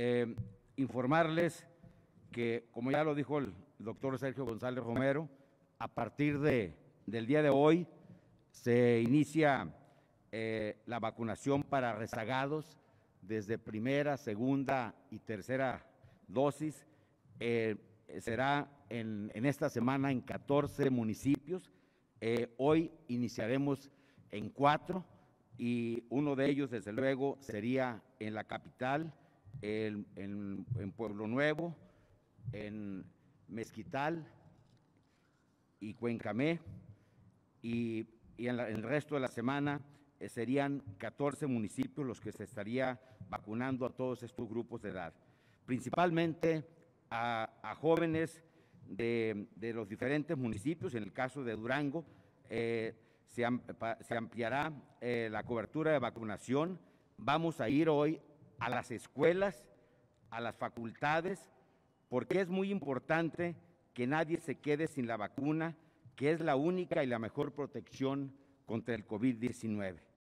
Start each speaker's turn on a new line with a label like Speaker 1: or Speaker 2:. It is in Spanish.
Speaker 1: Eh, informarles que, como ya lo dijo el doctor Sergio González Romero, a partir de, del día de hoy se inicia eh, la vacunación para rezagados desde primera, segunda y tercera dosis. Eh, será en, esta semana en 14 municipios. hoy iniciaremos en cuatro y uno de ellos, desde luego, sería en la capital en, Pueblo Nuevo, en Mezquital y Cuencamé, y, y en, el resto de la semana eh, serían 14 municipios los que se estaría vacunando a todos estos grupos de edad, principalmente a, jóvenes de, los diferentes municipios, en el caso de Durango, eh, se, ampliará eh, la cobertura de vacunación. Vamos a ir hoy a las escuelas, a las facultades, porque es muy importante que nadie se quede sin la vacuna, que es la única y la mejor protección contra el COVID-19.